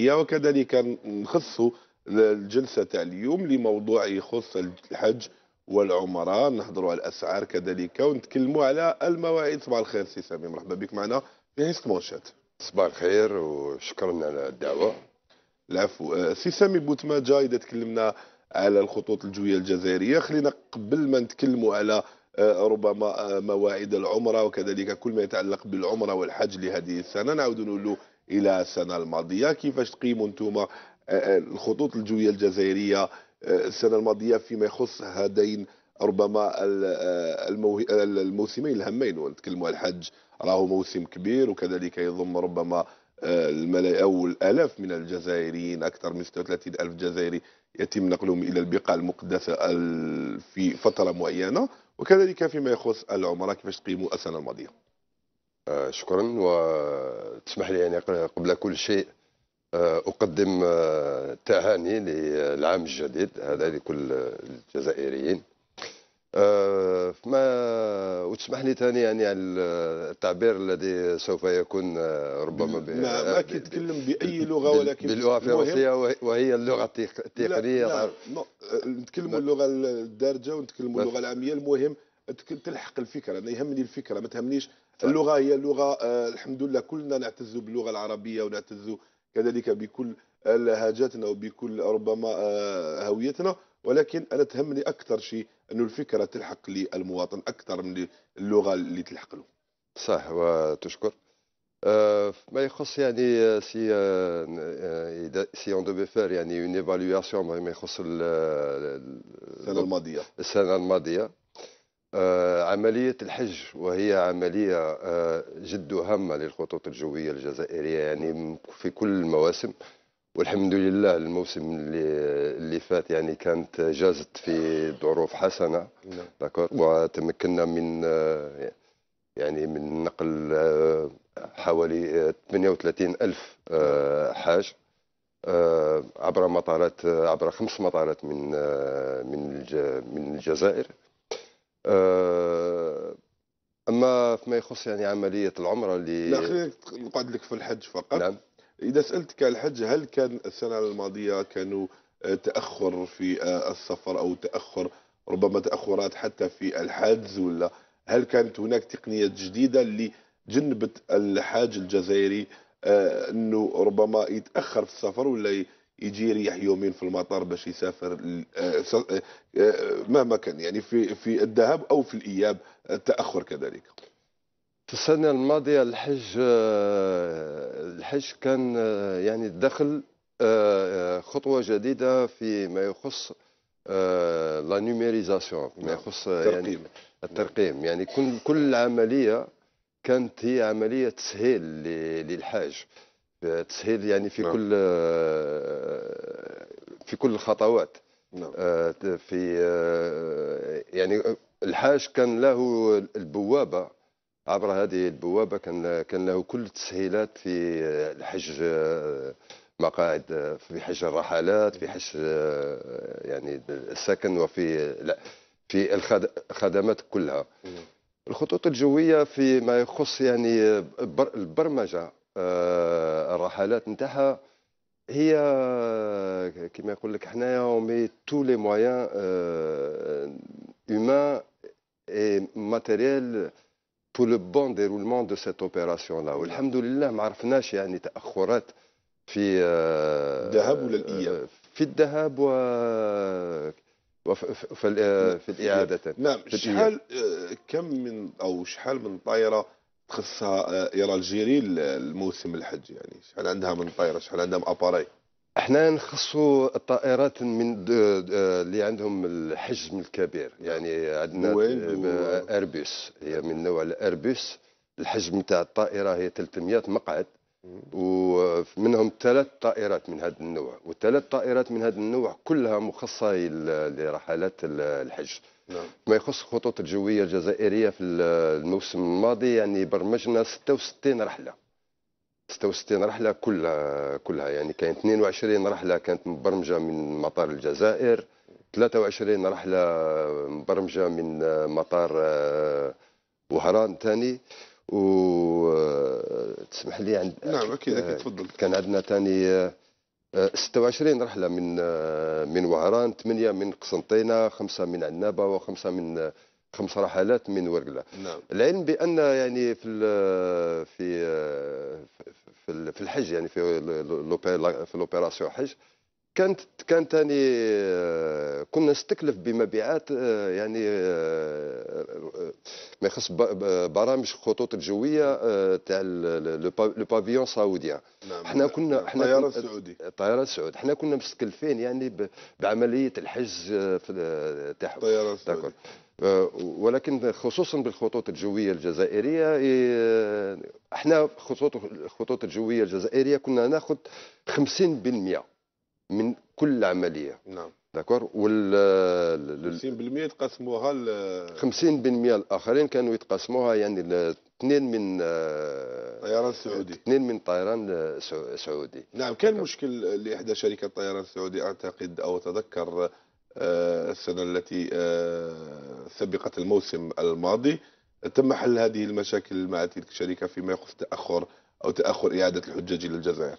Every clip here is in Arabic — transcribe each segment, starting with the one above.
وكذلك نخص الجلسة تاع اليوم لموضوع يخص الحج والعمرة نهضروا على الأسعار كذلك ونتكلموا على المواعيد صباح الخير سي سامي مرحبا بك معنا في هيست مونشات صباح الخير وشكرا على الدعوة العفو سي سامي بوتماجا إذا تكلمنا على الخطوط الجوية الجزائرية خلينا قبل ما نتكلموا على آه، ربما آه، مواعيد العمرة وكذلك كل ما يتعلق بالعمرة والحج لهذه السنة نعود نقول الى السنه الماضيه كيفاش تقيموا انتم آه، آه، الخطوط الجويه الجزائريه آه، السنه الماضيه فيما يخص هذين ربما الموسمين الهمين ونتكلموا على الحج راهو موسم كبير وكذلك يضم ربما الملايين او الالاف من الجزائريين اكثر من 36 الف جزائري يتم نقلهم الى البقاع المقدسه في فتره معينه وكذلك فيما يخص العمره كيفاش تقيموا السنه الماضيه آه، شكرا وتسمح لي يعني قبل كل شيء آه، أقدم آه، تهاني للعام الجديد هذا لكل الجزائريين ما وتسمح لي ثاني يعني على التعبير الذي سوف يكون ربما ب... ما, نعم، ما كيتكلم باي لغه ولكن باللغه الفرنسيه وهي اللغه التقنيه نعم، نتكلموا اللغه الدارجه ونتكلموا اللغه العاميه المهم تلحق الفكره انا يهمني الفكره ما تهمنيش طيب. اللغه هي اللغه آه، الحمد لله كلنا نعتز باللغه العربيه ونعتز كذلك بكل لهجاتنا وبكل ربما آه، هويتنا ولكن انا تهمني اكثر شيء انه الفكره تلحق للمواطن اكثر من اللغه اللي تلحق له صح وتشكر آه، ما يخص يعني سي سي اون دو فير يعني اون ايفالواسيون ما يخص السنه الماضيه السنه الماضيه آه، عملية الحج وهي عملية آه، جد هامة للخطوط الجوية الجزائرية يعني في كل المواسم والحمد لله الموسم اللي اللي فات يعني كانت جازت في ظروف حسنه نعم. وتمكنا من آه، يعني من نقل حوالي 38 الف حاج عبر مطارات عبر خمس مطارات من من الجزائر آه، اما فيما يخص يعني عمليه العمره اللي لا خلينا نقعد لك في الحج فقط نعم اذا سالتك الحج هل كان السنه الماضيه كانوا تاخر في السفر او تاخر ربما تاخرات حتى في الحجز ولا هل كانت هناك تقنيات جديده اللي جنبت الحاج الجزائري آه، انه ربما يتاخر في السفر ولا يجي يريح يومين في المطار باش يسافر آه، آه، آه، مهما كان يعني في في الذهاب او في الاياب التاخر كذلك السنة الماضية الحج الحج كان يعني الدخل خطوة جديدة فيما يخص لا نيميريزاسيون ما يخص نعم. يعني الترقيم يعني كل كل عملية كانت هي عملية تسهيل للحاج تسهيل يعني في نعم. كل في كل الخطوات نعم. آه، في آه، يعني الحاج كان له البوابه عبر هذه البوابه كان كان له كل التسهيلات في الحج آه، مقاعد في حج الرحلات في حج يعني السكن وفي لا في الخدمات كلها نعم. الخطوط الجويه في ما يخص يعني البرمجه آه، الرحلات نتاعها هي كما يقول لك حنايا ومي تو لي مويان هومان اي ماتيريال بو لو بون ديرولمون دو سيت اوبيراسيون لا والحمد لله ما عرفناش يعني تاخرات في آه، الذهاب ولا الاياب آه، في الذهاب و في الإعادة نعم شحال كم من أو شحال من طائرة تخصها آه، يلا الجيري الموسم الحج يعني شحال عندها من طائره شحال عندها من اباري احنا نخصوا الطائرات من اللي عندهم الحجم الكبير يعني عندنا ايربوس هي من نوع الايربوس الحجم تاع الطائره هي 300 مقعد ومنهم ثلاث طائرات من هذا النوع وثلاث طائرات من هذا النوع كلها مخصصه لرحلات الحج نعم. ما يخص الخطوط الجويه الجزائريه في الموسم الماضي يعني برمجنا 66 رحله 66 رحله كلها كلها يعني كاين 22 رحله كانت مبرمجه من مطار الجزائر 23 رحله مبرمجه من مطار آه، وهران ثاني و آه، تسمح لي عند نعم اكيد اكيد تفضل كان عندنا ثاني آه، 26 رحلة من من وهران، 8 من قسنطينة 5 من عنابة وخمسة من خمس رحلات من ورقلة نعم. العلم بأن يعني في في في الحج يعني في في لوبيراسيون حج كانت كانت يعني آه، كنا نستكلف بمبيعات آه، يعني آه، ما يخص برامج الخطوط الجويه تاع لو بافيون سعودي نعم احنا نعم. كنا احنا الطيران السعودي الطيران السعودي احنا كنا مستكلفين يعني بعمليه الحجز تاعهم الطيران السعودي ولكن خصوصا بالخطوط الجويه الجزائريه احنا خطوط الخطوط الجويه الجزائريه كنا ناخذ 50% من كل عمليه نعم داكور وال 50% تقسموها ل 50% الاخرين كانوا يتقسموها يعني اثنين من آه، طيران سعودي اثنين من طيران سعودي نعم كان داكور. مشكل لاحدى شركات الطيران السعودي اعتقد او اتذكر آه، السنه التي آه، سبقت الموسم الماضي تم حل هذه المشاكل مع تلك الشركه فيما يخص تاخر او تاخر اعاده الحجاج الى الجزائر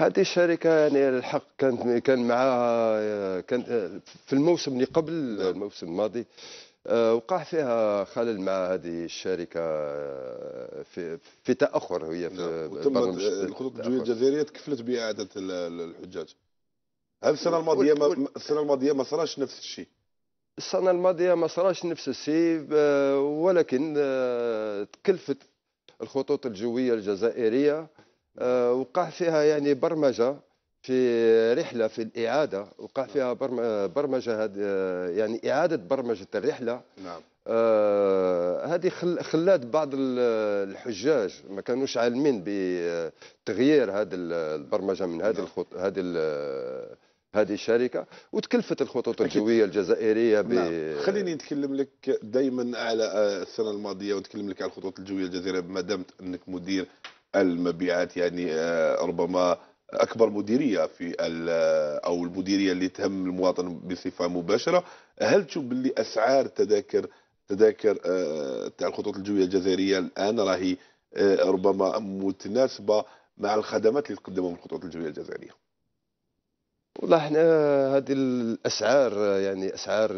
هذه الشركه يعني الحق كانت كان معاها كان في الموسم اللي قبل نعم. الموسم الماضي وقع فيها خلل مع هذه الشركه آه، في في تاخر هي في الخطوط الجويه الجزائريه تكفلت باعاده الحجاج هل السنه الماضيه ما السنه الماضيه ما صراش نفس الشيء السنه الماضيه ما صراش نفس الشيء آه، ولكن آه، تكلفت الخطوط الجويه الجزائريه آه، وقع فيها يعني برمجه في رحله في الاعاده وقع نعم. فيها آه، برمجه آه، يعني اعاده برمجه الرحله نعم هذه آه خلات بعض الحجاج ما كانوش عالمين بتغيير هذه البرمجه من هذه نعم. الخط... هذه هذه الشركه وتكلفت الخطوط الجويه الجزائريه ب نعم. خليني نتكلم لك دائما على السنه الماضيه ونتكلم لك على الخطوط الجويه الجزائريه ما دمت انك مدير المبيعات يعني آه، ربما اكبر مديريه في آه، او المديريه اللي تهم المواطن بصفه مباشره هل تشوف باللي اسعار تذاكر تذاكر آه، تاع الخطوط الجويه الجزائريه الان راهي ربما متناسبه مع الخدمات اللي تقدمهم الخطوط الجويه الجزائريه والله احنا هذه الاسعار يعني اسعار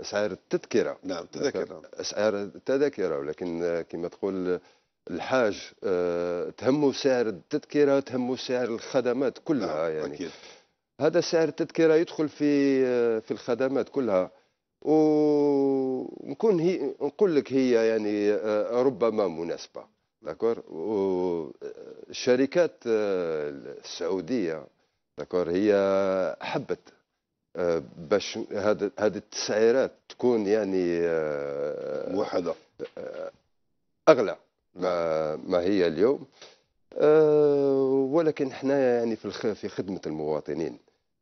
اسعار التذكره نعم التذاكر نعم، نعم. اسعار التذاكره ولكن كما تقول الحاج آه، تهمه سعر التذكره تهمه سعر الخدمات كلها نعم، يعني أكيد. هذا سعر التذكره يدخل في آه، في الخدمات كلها ونكون هي نقول لك هي يعني آه، ربما مناسبه داكور والشركات السعوديه داكور هي حبت باش هذه التسعيرات تكون يعني موحده اغلى ما نعم. ما هي اليوم آه، ولكن حنايا يعني في في خدمه المواطنين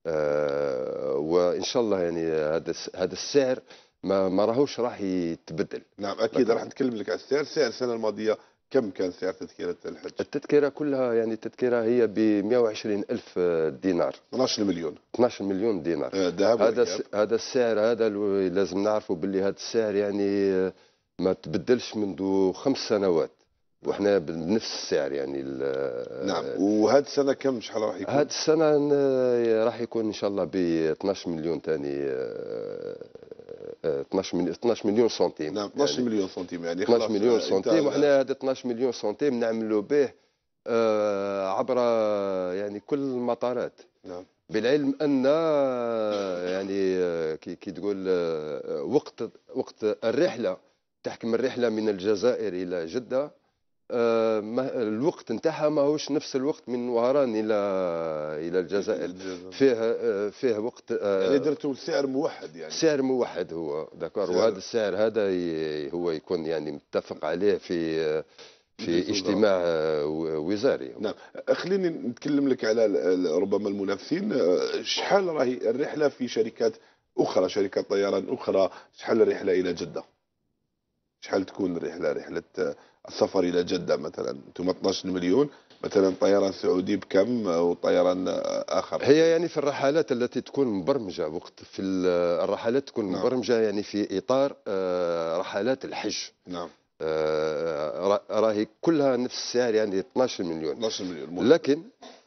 آه، وان شاء الله يعني هذا هذا السعر ما ما راهوش راح يتبدل نعم اكيد راح نتكلم لك على السعر سعر السنه الماضيه كم كان سعر تذكره الحج التذكره كلها يعني التذكره هي ب 120 الف دينار 12 مليون 12 مليون دينار آه، هذا هذا السعر هذا لازم نعرفوا باللي هذا السعر يعني ما تبدلش منذ خمس سنوات وحنا بنفس السعر يعني نعم آه، وهاد السنه كم شحال راح يكون؟ هاد السنه آه، راح يكون ان شاء الله ب 12 مليون ثاني 12 مليون 12 مليون سنتيم نعم 12 يعني مليون سنتيم يعني 12 آه، مليون سنتيم وحنا هذا 12 مليون سنتيم نعملوا به عبر يعني كل المطارات نعم بالعلم ان يعني كي تقول وقت وقت الرحله تحكم الرحله من الجزائر الى جده آه، الوقت نتاعها ماهوش نفس الوقت من وهران الى الى الجزائر فيها فيها آه، وقت آه، يعني درتوا سعر موحد يعني سعر موحد هو داكور وهذا السعر هذا هو يكون يعني متفق عليه في في اجتماع وزاري نعم خليني نتكلم لك على ربما المنافسين شحال راهي الرحله في شركات اخرى شركات طيران اخرى شحال الرحله الى جده شحال تكون الرحله رحله السفر الى جده مثلا انتم 12 مليون مثلا طيران سعودي بكم وطيران اخر هي يعني في الرحلات التي تكون مبرمجه وقت في الرحلات تكون نعم. مبرمجه يعني في اطار آه، رحلات الحج نعم آه، راهي كلها نفس السعر يعني 12 مليون 12 مليون ممكن. لكن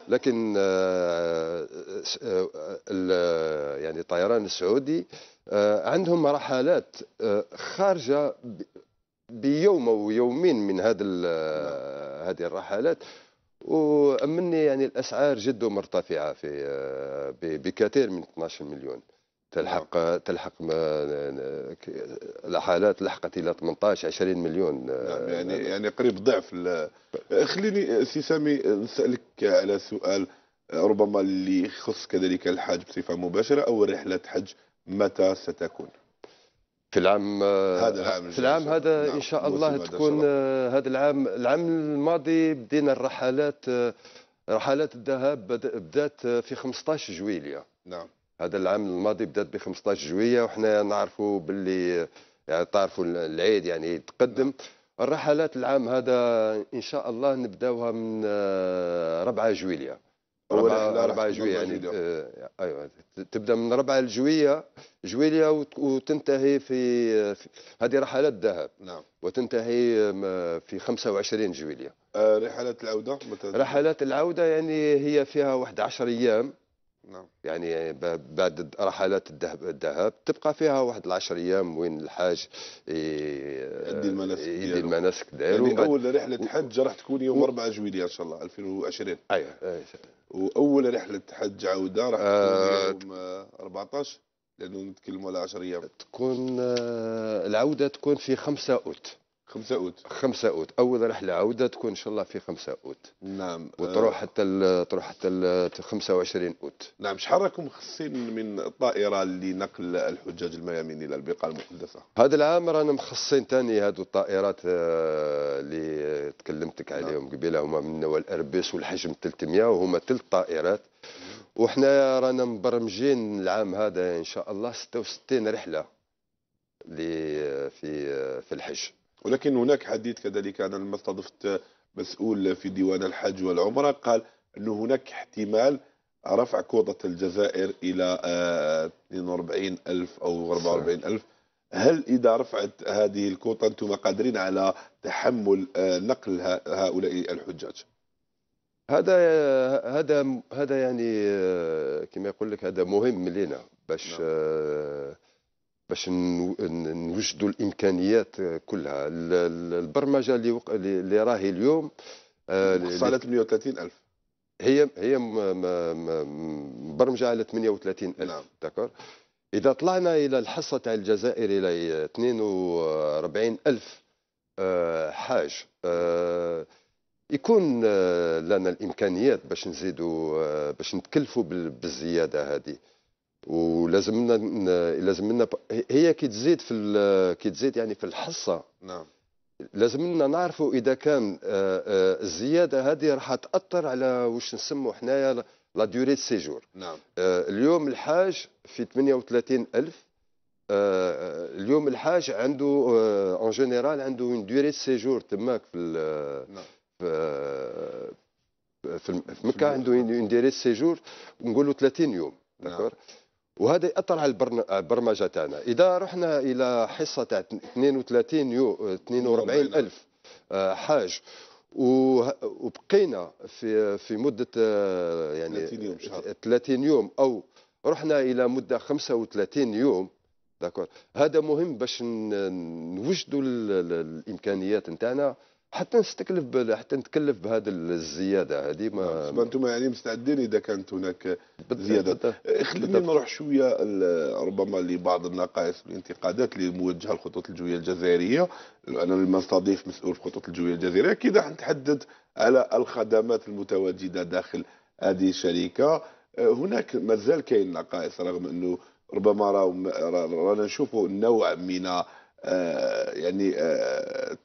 لكن آه، يعني الطيران السعودي عندهم رحلات خارجه بيوم او يومين من هذا نعم. هذه الرحلات وامني يعني الاسعار جد مرتفعه في بكثير من 12 مليون تلحق نعم. تلحق الحالات لحقت الى 18 20 مليون نعم، يعني يعني قريب ضعف خليني سي سامي نسالك على سؤال ربما اللي يخص كذلك الحج بصفه مباشره اول رحله حج متى ستكون؟ في العام هذا العام في العام هذا نعم، ان شاء الله تكون آه، هذا العام العام الماضي بدينا الرحلات آه، رحلات الذهاب بدات آه، في 15 جويليه نعم هذا العام الماضي بدات ب 15 جويليه وحنا نعرفوا باللي يعني تعرفوا العيد يعني يتقدم نعم. الرحلات العام هذا ان شاء الله نبداوها من 4 جويليه ربعة, ربعة جوية يعني آه،, آه ايوه تبدا من ربعة الجوية جويلية وتنتهي في, في هذه رحلات ذهب نعم وتنتهي في 25 جويلية آه رحلات العودة متى رحلات العودة يعني هي فيها 11 ايام نعم يعني بعد رحلات الذهب الذهاب تبقى فيها واحد 10 ايام وين الحاج يدي المناسك يدي المناسك دايرو يعني اول رحله حج راح تكون يوم و... 4 جويليه ان شاء الله 2020 ايوه أيه. واول رحله حج عوده راح تكون آه، يوم 14 لانه نتكلموا على 10 ايام تكون آه، العوده تكون في 5 اوت 5 اوت 5 اوت اول رحله عوده تكون ان شاء الله في 5 اوت نعم وتروح آه. حتى تروح حتى 25 اوت نعم شحال راكم مخصصين من الطائرة لنقل الحجاج الميامين الى البقاع المقدسه هذا العام رانا مخصصين ثاني هذو الطائرات آه، اللي تكلمتك نعم. عليهم نعم. قبيله هما من نوع الاربيس والحجم 300 وهما ثلاث طائرات وحنا رانا مبرمجين العام هذا ان شاء الله 66 رحله في آه، في الحج ولكن هناك حديث كذلك أنا لما استضفت مسؤول في ديوان الحج والعمرة قال أنه هناك احتمال رفع كوطة الجزائر إلى 42 آه، ألف أو 44 ألف هل إذا رفعت هذه الكوطة أنتم قادرين على تحمل آه، نقل هؤلاء الحجاج؟ هذا هذا هذا يعني آه، كما يقول لك هذا مهم لنا باش نعم. باش نوجدوا الامكانيات كلها البرمجه اللي وق... اللي راهي اليوم على آه، 38 الف هي هي مبرمجه على 38 الف نعم. اذا طلعنا الى الحصه تاع الجزائر الى 42 الف آه، حاج آه، يكون لنا الامكانيات باش نزيدوا باش نتكلفوا بالزياده هذه ولازم لنا لازم لنا هي كي تزيد في كي تزيد يعني في الحصه نعم لازم لنا نعرفوا اذا كان آه، آه، الزياده هذه راح تاثر على واش نسموا حنايا لا ديوري سيجور نعم آه، اليوم الحاج في 38 ألف اليوم الحاج عنده اون جينيرال عنده اون ديوري سيجور تماك في نعم. في, في مكه عنده اون ديوري سيجور نقولوا 30 يوم نعم. وهذا ياثر على البرمجه تاعنا اذا رحنا الى حصه تاع 32 يو 42 الف آه، حاج وبقينا في في مده آه، يعني 30 يوم, شهر. 30 يوم او رحنا الى مده 35 يوم داكور هذا مهم باش نوجدوا الامكانيات نتاعنا حتى نستكلف حتى نتكلف بهذا الزياده هذه ما انتم يعني مستعدين اذا كانت هناك زياده خلينا نروح شويه ربما لبعض النقائص والانتقادات اللي موجهه لخطوط الجويه الجزائريه انا لما استضيف مسؤول في خطوط الجويه الجزائريه اكيد نتحدث على الخدمات المتواجده داخل هذه الشركه أه، هناك مازال كاين نقائص رغم انه ربما رانا نشوفوا نوع من أه، يعني أه،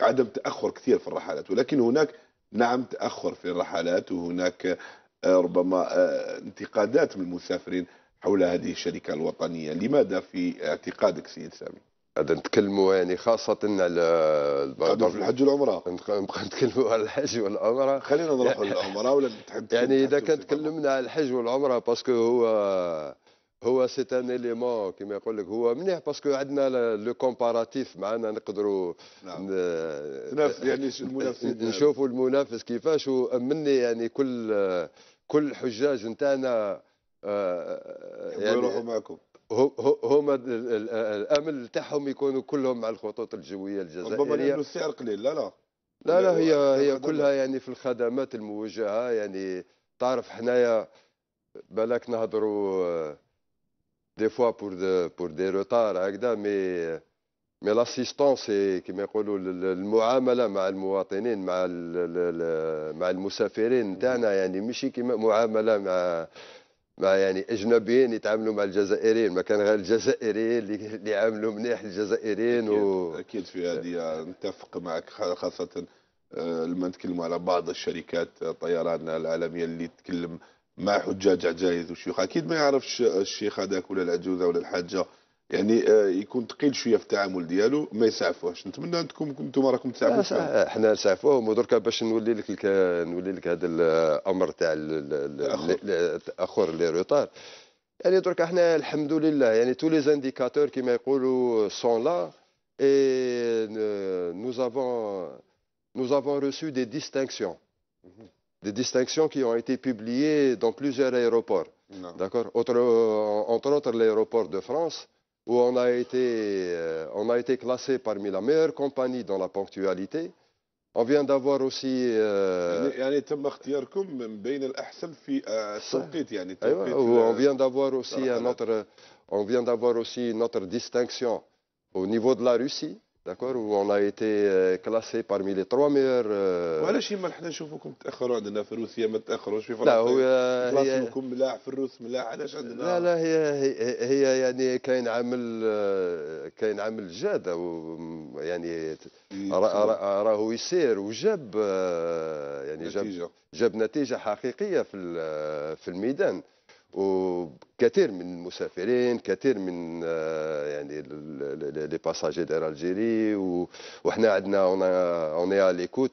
عدم تاخر كثير في الرحلات ولكن هناك نعم تاخر في الرحلات وهناك آه، ربما آه، انتقادات من المسافرين حول هذه الشركه الوطنيه لماذا في اعتقادك سيد سامي هذا نتكلموا يعني خاصة على البر... في الحج والعمرة نبقى نتكلموا على الحج والعمرة خلينا نروحوا يعني للعمرة ولا تحب يعني إذا كان تكلمنا على الحج والعمرة باسكو هو هو سيت ان اليمون كيما يقول لك هو منيح باسكو عندنا لو كومباراتيف معنا نقدروا نعم. يعني المنافسين يعني؟ نشوفوا المنافس كيفاش ومني يعني كل كل الحجاج نتاعنا آه، آه، يعني يروحوا معكم هما الامل تاعهم يكونوا كلهم مع الخطوط الجويه الجزائريه ربما لانه السعر قليل لا لا لا لا هي هي كلها يعني في الخدمات الموجهه يعني تعرف حنايا بالك نهضروا آه، دي فوا بور دي بور دي روتار هكذا مي مي لاسيستونس كيما يقولوا المعامله مع المواطنين مع مع المسافرين تاعنا يعني ماشي كيما معامله مع مع يعني اجنبيين يتعاملوا مع الجزائريين ما كان غير الجزائريين اللي يعاملوا مليح الجزائريين أكيد, و... اكيد في هذه نتفق معك خاصه لما نتكلموا على بعض الشركات الطيران العالميه اللي تتكلم مع حجاج عجايز وشيوخ اكيد ما يعرفش الشيخ هذاك ولا العجوزه ولا الحاجه يعني آه، يكون ثقيل شويه في التعامل ديالو ما يسعفوهش نتمنى انكم انتم راكم تسعفوه حنا نسعفوه ودركا باش نولي لك نولي لك هذا الامر تاع الاخر لي روتار يعني دركا حنا الحمد لله يعني تو لي زانديكاتور كيما يقولوا سون لا اي نو افون نو افون ريسو دي ديستينكسيون des distinctions qui ont été publiées dans plusieurs aéroports. D'accord euh, Entre autres, l'aéroport de France, où on a été, euh, été classé parmi la meilleure compagnie dans la ponctualité. On vient d'avoir aussi euh, on vient d'avoir aussi on vient d'avoir aussi notre distinction au niveau de la Russie داكور وون ايتي كلاسي بارمي لي تروا ميور وعلاش ما حنا نشوفوكم تاخروا عندنا في روسيا ما تاخروش في فرنسا لا هو هي... ملاح في الروس ملاح علاش عندنا لا لا هي هي, هي يعني كاين عامل آه، كاين عامل جاده يعني راهو يسير وجاب آه، يعني جاب جاب نتيجه حقيقيه في آه، في الميدان وكثير من المسافرين كثير من آه، يعني لي باساجي ديال الجيري وحنا عندنا اون على ليكوت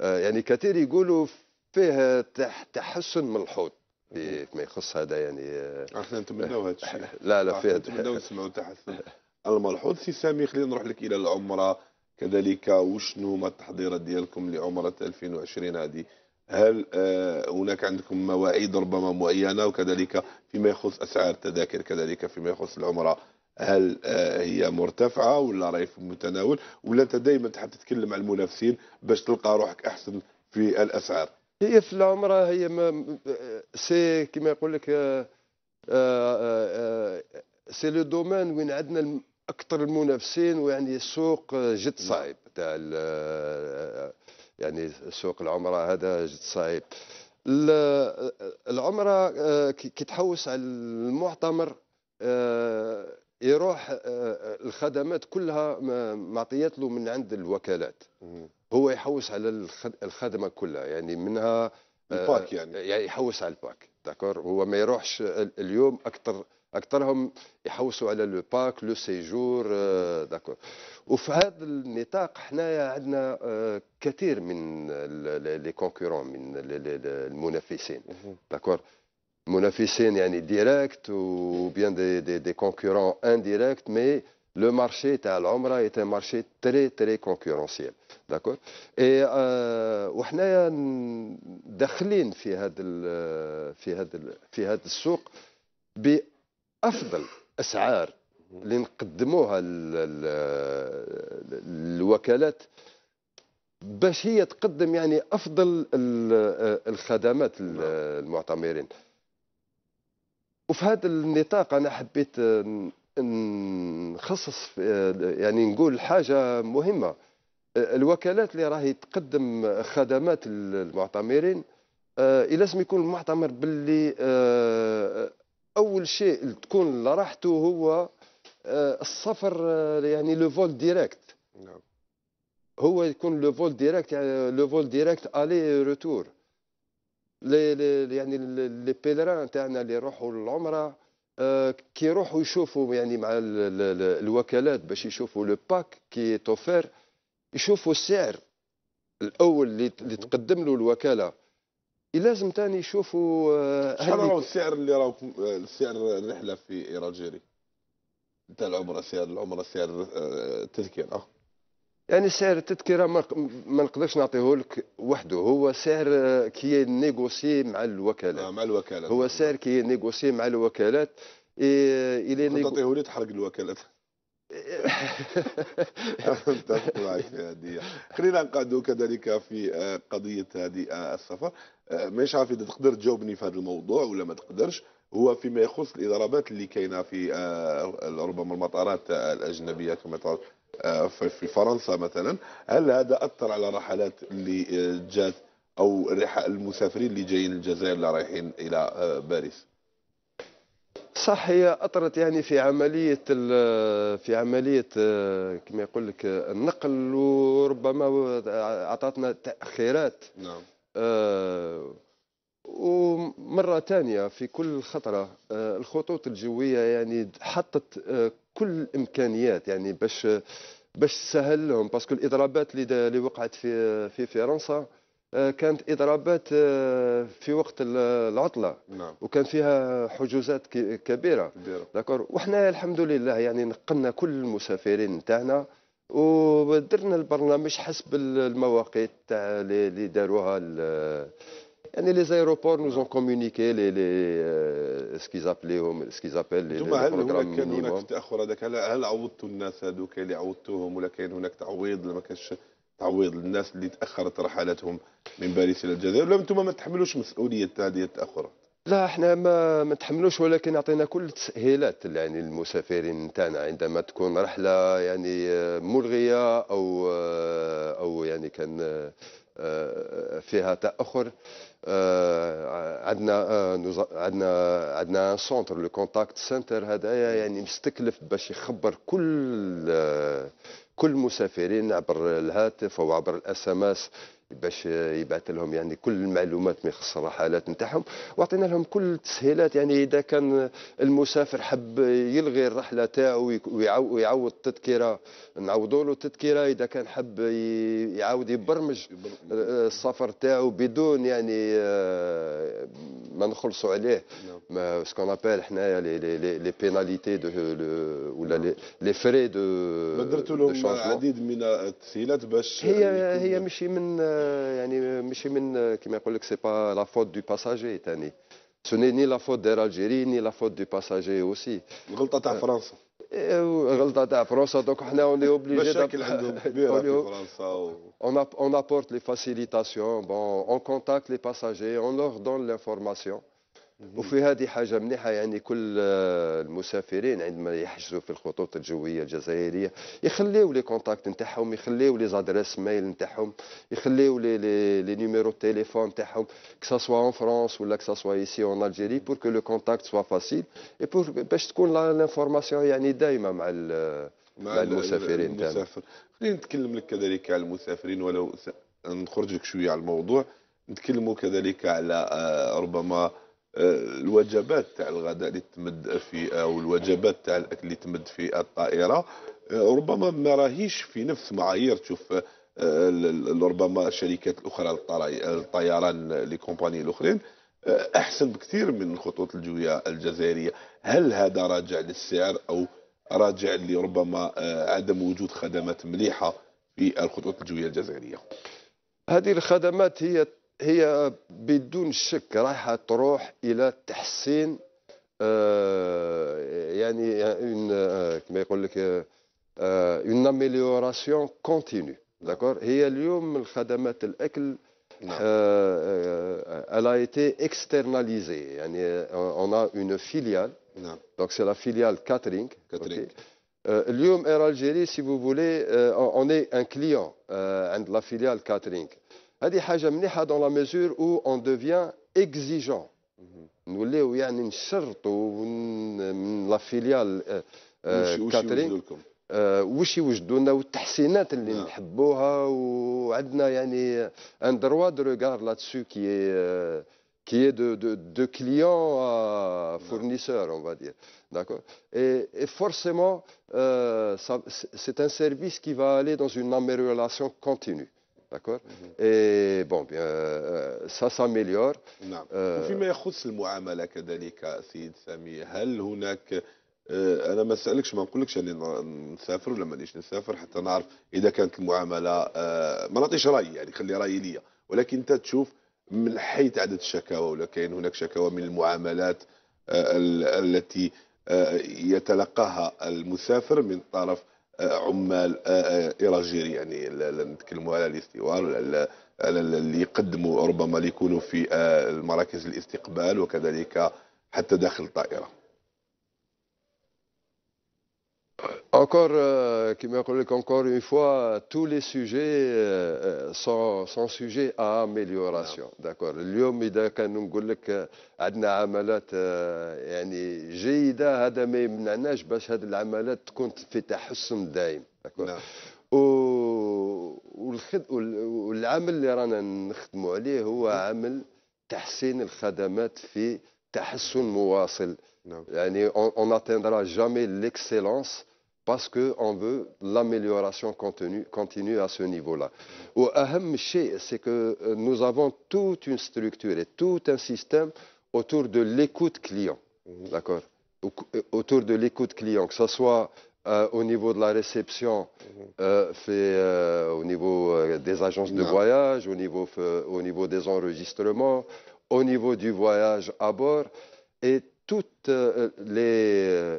يعني كثير يقولوا فيه تحسن ملحوظ فيما يخص هذا يعني احنا آه، نتمناو هذا الشيء لا لا فيه نتمناو نسمعوا تحسن الملحوظ سي سامي خلينا نروح لك الى العمره كذلك وشنو ما التحضيرات ديالكم لعمره 2020 هذه هل آه، هناك عندكم مواعيد ربما معينة وكذلك فيما يخص أسعار التذاكر كذلك فيما يخص العمرة هل آه، هي مرتفعة ولا راهي في المتناول ولا أنت دائما تحب تتكلم مع المنافسين باش تلقى روحك أحسن في الأسعار هي في العمرة هي ما آه، سي كما يقول لك سي لو دومين وين عندنا اكثر المنافسين ويعني السوق جد نعم. صعيب تاع يعني سوق العمره هذا جد صعيب العمره آه، كي تحوس على المعتمر آه، يروح آه، الخدمات كلها معطيات له من عند الوكالات هو يحوس على الخدمه كلها يعني منها الباك يعني يعني يحوس على الباك داكور هو ما يروحش اليوم اكثر اكثرهم يحوسوا على لو باك لو سيجور آه، داكور وفي هذا النطاق حنايا عندنا آه، كثير من لي كونكورون من المنافسين داكور منافسين يعني ديريكت وبيان دي دي, دي كونكورون انديريكت مي لو مارشي تاع العمرة est un تري تري très concurrentiel d'accord آه، وحنايا داخلين في هذا في هذا في هذا السوق ب افضل اسعار اللي نقدموها للوكالات باش هي تقدم يعني افضل الخدمات للمعتمرين وفي هذا النطاق انا حبيت نخصص يعني نقول حاجه مهمه الوكالات اللي راهي تقدم خدمات للمعتمرين آه لازم يكون المعتمر باللي آه اول شيء تكون لراحته هو آه، السفر آه، يعني لو فول ديريكت نعم. هو يكون لو فول ديريكت يعني لو فول ديريكت الي روتور لي يعني لي بيلران تاعنا اللي يروحوا للعمره آه، كي يروحوا يشوفوا يعني مع الوكالات باش يشوفوا لو باك كي توفر يشوفوا السعر الاول اللي تقدم له الوكاله لازم تاني يشوفوا آه، شحال راهو السعر اللي راهو آه، سعر الرحله في ايراجيري تاع العمره سعر العمره سعر آه، التذكره يعني سعر التذكره ما نقدرش نعطيه لك وحده هو سعر كي نيغوسي مع الوكالات آه مع الوكالات هو سعر كي نيغوسي مع الوكالات إيه الى نيغو... تعطيه لي تحرق الوكالات معك في هذه خلينا نقعدوا كذلك في قضيه هذه السفر آه، مش عارف اذا تقدر تجاوبني في هذا الموضوع ولا ما تقدرش هو فيما يخص الاضرابات اللي كاينه في آه، ربما المطارات آه، الاجنبيه كما في فرنسا مثلا هل هذا اثر على الرحلات اللي جات او المسافرين اللي جايين الجزائر اللي رايحين الى باريس صح هي اثرت يعني في عمليه في عمليه كما يقول لك النقل وربما اعطتنا تاخيرات نعم آه، ومرة ثانية في كل خطرة آه، الخطوط الجوية يعني حطت آه، كل الإمكانيات يعني باش باش تسهل لهم باسكو الإضرابات اللي وقعت في في فرنسا كانت اضرابات في وقت العطله نعم. وكان فيها حجوزات كبيره, كبيرة. داكور وحنا الحمد لله يعني نقلنا كل المسافرين نتاعنا ودرنا البرنامج حسب المواقيت تاع اللي داروها يعني لي زايروبور زون كومونيكي لي لي سكي ابليهم سكي ابل لي بروغرام كان هناك تاخر هذاك هل عوضتوا الناس هذوك اللي عوضتوهم ولا كاين هناك تعويض ولا ما كانش تعويض للناس اللي تاخرت رحلاتهم من باريس الى الجزائر ولا انتم ما تحملوش مسؤوليه هذه التاخرات لا احنا ما نتحملوش ولكن اعطينا كل التسهيلات يعني المسافرين نتاعنا عندما تكون رحله يعني آه، ملغيه او آه، او يعني كان آه، فيها تاخر عندنا عندنا عندنا سونتر لو كونتاكت سنتر هذايا يعني مستكلف باش يخبر كل كل المسافرين عبر الهاتف او عبر الاس ام اس باش يبعث لهم يعني كل المعلومات ما يخص الرحلات نتاعهم وعطينا لهم كل التسهيلات يعني اذا كان المسافر حب يلغي الرحله تاعو ويعوض التذكره نعوضوا له التذكره اذا كان حب يعاود يبرمج السفر تاعو بدون يعني آه، ما نخلصوا عليه نعم. ما سكون ابل حنايا لي لي لي بيناليتي دو ولا لي فري دو درتوا لهم عديد من التسهيلات باش هي هي ماشي من Je suis dit que ce n'est pas la faute du passager. Ce n'est ni la faute d'Algérie, ni la faute du passager aussi. Vous euh, à France euh, Oui, à euh, France. Donc, on est obligé de faire des On apporte les facilitations on contacte les passagers on leur donne l'information. وفي هذه حاجة مليحة يعني كل آه، المسافرين عندما يحجزوا في الخطوط الجوية الجزائرية يخليو لي كونتاكت نتاعهم يخليو لي زادريس ميل نتاعهم يخليو لي لي نيميرو تيليفون نتاعهم كسا سوا اون فرانس ولا كسا سوا ايسي اون الجيري بور كو لو كونتاكت سوا فاسيل اي بور باش تكون لانفورماسيون يعني دائمة مع مع المسافرين المسافر خلينا نتكلم لك كذلك على المسافرين ولو نخرج لك شويه على الموضوع نتكلموا كذلك على آه، ربما الوجبات تاع الغداء اللي تمد في او الوجبات تاع الاكل اللي تمد في الطائره آه، ربما ما راهيش في نفس معايير تشوف آه، ربما الشركات الاخرى الطيران لي كومباني الاخرين آه، احسن بكثير من الخطوط الجويه الجزائريه هل هذا راجع للسعر او راجع لربما عدم وجود خدمات مليحه في الخطوط الجويه الجزائريه هذه الخدمات هي هي بدون شك رايحة تروح إلى تحسين آه، يعني آه، كما يقول لك اون اميليوراسيون كونتينيو داكور هي اليوم الخدمات الاكل نعم. آه، elle a été externalisée يعني on a une filiale نعم donc c'est la filiale catering catering اليوم اير الجيري سي فو فولي on est un client عند لا فيليال كاترينغ À des hautes amnéses dans la mesure où on devient exigeant. Mhm. Nous les ouais, nous sommes surtout la filiale Catering. Où si où je donne? Où les améliorations nous aimons? Nous avons un droit de regard là-dessus qui est euh, de client à fournisseur, on va dire, Et forcément, euh, c'est un service qui va aller dans une amélioration continue. داكور اي بون بيان سا ساميليور نعم euh, فيما يخص المعامله كذلك سيد سامي هل هناك آه، انا ما سالكش ما نقولكش اني نسافر ولا مانيش نسافر حتى نعرف اذا كانت المعامله آه، ما نعطيش رايي يعني خلي رايي ليا ولكن انت تشوف من حيث عدد الشكاوى ولا كاين هناك شكاوى من المعاملات آه، التي يتلقاها المسافر من طرف عمال ايراجيري آه، آه، يعني نتكلموا على الاستيوار ولا على اللي يقدموا ربما ليكونوا في آه، مراكز الاستقبال وكذلك حتى داخل الطائره Encore, euh, encore une fois, tous les sujets euh, euh, sont, sont sujets à amélioration. d'accord اليوم إذا كان نقول لك عندنا عملات يعني جيدة هذا ما يمنعناش باش هذه العملات تكون في تحسن دائم داكور والخد... والعمل اللي رانا نخدموا عليه هو عمل تحسين الخدمات في تحسن مواصل نعم. يعني اون n'atteindra جامي l'excellence parce qu'on veut l'amélioration continue, à ce niveau-là. Au important, c'est que euh, nous avons toute une structure et tout un système autour de l'écoute client. D'accord euh, Autour de l'écoute client, que ce soit euh, au niveau de la réception, mhm. fait, au niveau des agences de voyage, au niveau, au niveau des enregistrements, au niveau du voyage à bord, et toutes les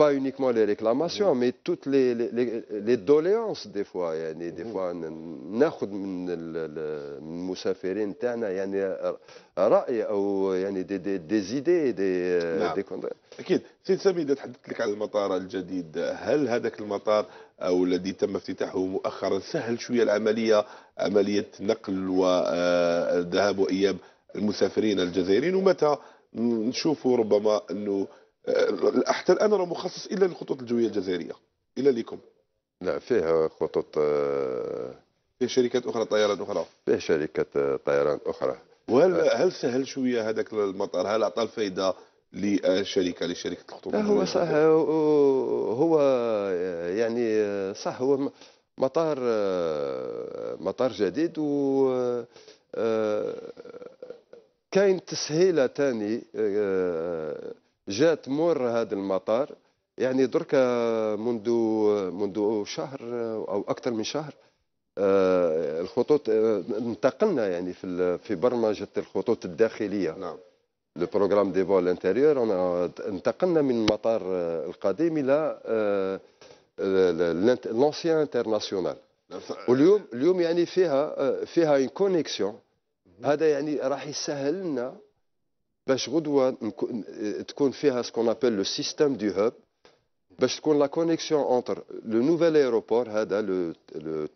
pas uniquement les réclamations mais toutes les, les, les, les doléances des fois Yani, des fois ناخذ من des idées, des, راي او يعني دي دي, دي زيدي دي نعم. دي كونت... اكيد سيد سامي اذا تحدثت لك على المطار الجديد هل هذاك المطار او الذي تم افتتاحه مؤخرا سهل شويه العمليه عمليه نقل وذهاب آه، واياب المسافرين الجزائريين ومتى نشوفوا ربما انه حتى الان راه مخصص الا للخطوط الجويه الجزائريه الا لكم نعم فيه خطوط آه، فيه شركات اخرى طيران اخرى فيه شركات آه، طيران اخرى وهل آه. هل سهل شويه هذاك المطار هل اعطى الفائده للشركه لشركه الخطوط هو صح هو يعني صح هو مطار مطار جديد و كاين تسهيله ثاني جات مور هذا المطار يعني دركا منذ منذ شهر او اكثر من شهر آه، الخطوط آه، انتقلنا يعني في في برمجه الخطوط الداخليه نعم لو بروغرام دي فول انتيريور انتقلنا من المطار آه، القديم الى لونسيان انترناسيونال نعم. واليوم اليوم يعني فيها فيها اون كونيكسيون هذا يعني راح يسهل لنا Je veux vous confier à ce qu'on appelle le système du hub. Je veux que la connexion entre le nouvel aéroport, le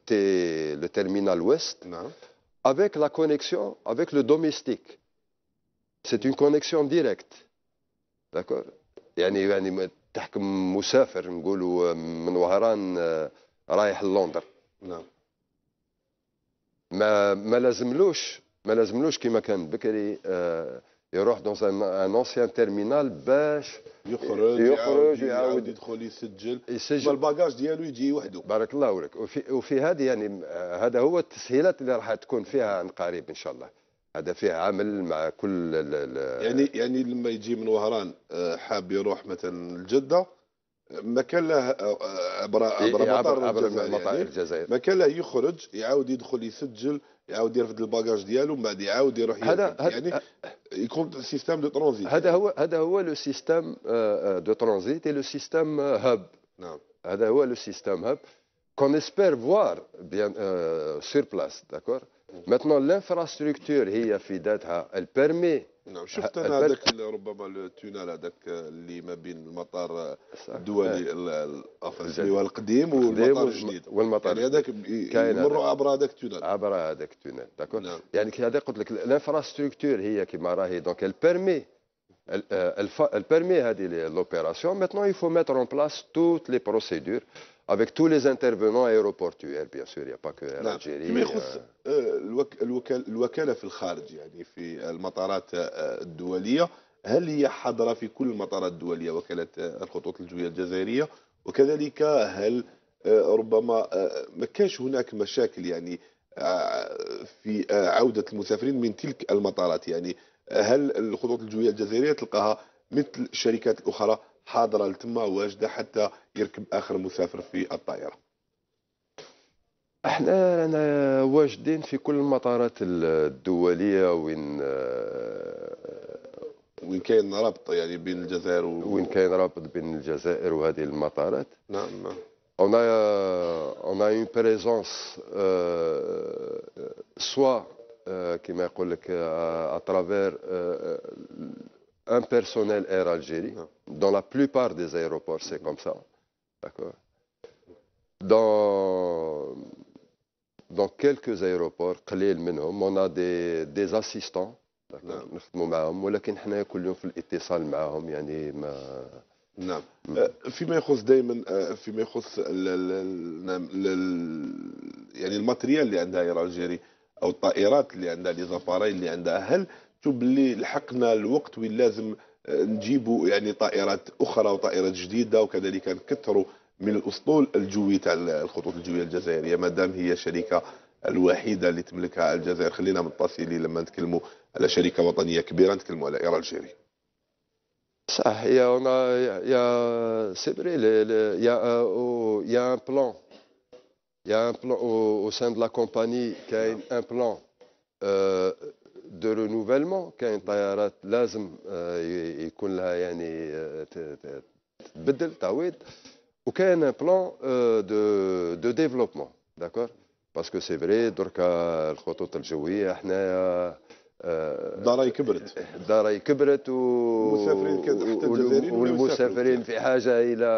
terminal ouest, avec la connexion avec le domestique. C'est une connexion directe. D'accord Il يعني تحكم des gens qui m'ont dit que je voulais faire à Londres. Mais la chose qui me convient, يروح دون ان اونسيان تيرمينال باش يخرج يخرج يعاود يدخل يسجل يسجل الباجاج ديالو يجي وحده بارك الله ولك وفي, وفي هذه يعني هذا هو التسهيلات اللي راح تكون فيها عن قريب ان شاء الله هذا فيه عمل مع كل الـ الـ يعني يعني لما يجي من وهران آه، حاب يروح مثلا لجده ما كان له آه، آه، عبر عبر يعني. مطار الجزائر ما كان له يخرج يعاود يدخل يسجل يعاود يرفد الباجاج ديالو من بعد يعاود يروح هذا يعني يكون سيستم دو ترانزيت هذا يعني. هو هذا هو لو سيستم دو ترانزيت اي لو سيستم هاب نعم هذا هو لو سيستم هاب اسبير فوار بيان bien, بلاس داكور ميتنون لانفراستركتور هي في ذاتها البيرمي نعم شفت انا هذاك ربما التونال هذاك آه، اللي ما بين المطار آه، الدولي آه. الافريقي والقديم والمطار الجديد والمطار يعني هذاك يمروا عبر هذاك التونال عبر هذاك التونال داكور نعم. يعني هذا قلت لك الانفراستركتور هي كما راهي دونك البيرمي البيرمي هذه لوبيراسيون ميتنون يفو ميتر اون بلاس توت لي بروسيدور avec tous les intervenants aéroportuaires bien sûr il n'y a pas que نعم. l'Algérie. Mais فيما يخص euh. آه، الوكالة في الخارج يعني في المطارات آه، الدولية هل هي حاضرة في كل المطارات الدولية وكالة آه، الخطوط الجوية الجزائرية وكذلك هل ربما ما كانش هناك مشاكل يعني في عودة المسافرين من تلك المطارات يعني هل الخطوط الجوية الجزائرية تلقاها مثل الشركات الأخرى حاضرة لتما واجدة حتى يركب آخر مسافر في الطائرة احنا رانا واجدين في كل المطارات الدوليه وين آه، وين كاين رابط يعني بين الجزائر و... وين كاين رابط بين الجزائر وهذه المطارات نعم نعم on a آه، on a une présence آه، soit كما يقول لك à travers un personnel air algérien نعم. Dans la plupart des aéroports, c'est comme ça. D'accord dans, dans quelques aéroports, on a des, des assistants. نعم نخدموا معاهم ولكن حنايا كل يوم في الاتصال معاهم يعني ما نعم آه، فيما يخص دائما آه، فيما يخص نعم، يعني الماتريال اللي عندها اير الجيري او الطائرات اللي عندها لي اللي عندها هل تبلي لحقنا الوقت وين لازم نجيبوا يعني طائرات اخرى وطائرات جديده وكذلك نكثروا من الاسطول الجوي تاع الخطوط الجويه الجزائريه ما دام هي شركه الوحيده اللي تملكها الجزائر خلينا متصلين لما نتكلموا على شركه وطنيه كبيره نتكلموا على اير الجيري صح يا انا يا سي يا آه، يا يا ان بلان يا ان بلان او سان دو لا كومباني كاين ان بلان دو رونوفلمون كاين طيارات لازم يكون لها يعني تبدل تعويض وكاين بلان دو دو ديفلوبمون داكور باسكو سي فري دركا الخطوط الجويه حنايا الضراي كبرت الضراي كبرت و... والمسافرين والمسافرين في حاجه الى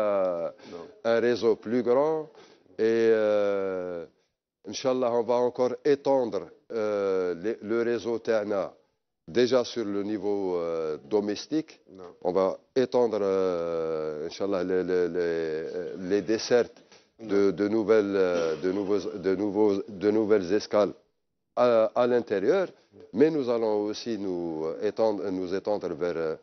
ان ريزو بلو غران اي ان شاء الله اون فا اونكور ايتوندر Euh, le réseau TANA déjà sur le niveau euh, domestique. On va étendre, euh, les, les, dessertes de, de nouvelles, escales à, l'intérieur, mais nous allons aussi nous étendre, nous étendre vers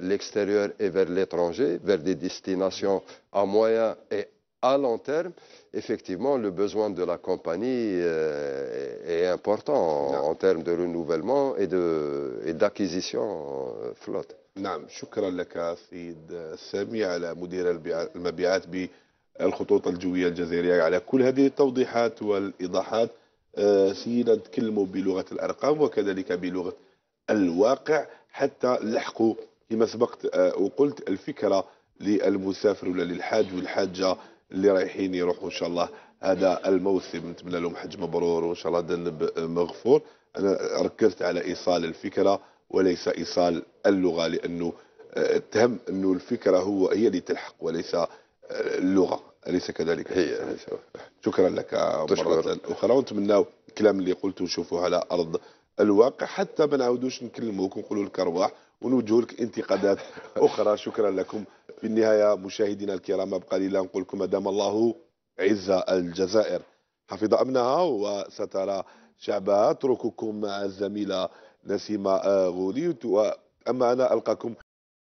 l'extérieur et vers l'étranger, vers des destinations à moyen et à long terme, effectivement, le besoin de la compagnie euh, est important نعم. en termes de renouvellement et de et d'acquisition euh, flotte. نعم شكرا لك سيد سامي على مدير المبيعات بالخطوط الجوية الجزائرية على كل هذه التوضيحات والإيضاحات آه، سينا نتكلموا بلغة الأرقام وكذلك بلغة الواقع حتى نلحقوا كما سبقت آه، وقلت الفكرة للمسافر ولا للحاج والحاجة اللي رايحين يروحوا ان شاء الله هذا الموسم نتمنى لهم حج مبرور وان شاء الله ذنب مغفور انا ركزت على ايصال الفكره وليس ايصال اللغه لانه اتهم آه، انه الفكره هو هي اللي تلحق وليس آه، اللغه اليس كذلك؟ هي شكرا لك مره اخرى ونتمنى الكلام اللي قلته نشوفوه على ارض الواقع حتى ما نعاودوش نكلموك ونقولوا لك ارواح ونوجه لك انتقادات اخرى شكرا لكم في النهاية مشاهدينا الكرام أبقى لي نقول لكم ادام الله عز الجزائر حفظ أمنها وسترى شعبها أترككم مع الزميلة نسيمة غولي واما أنا ألقاكم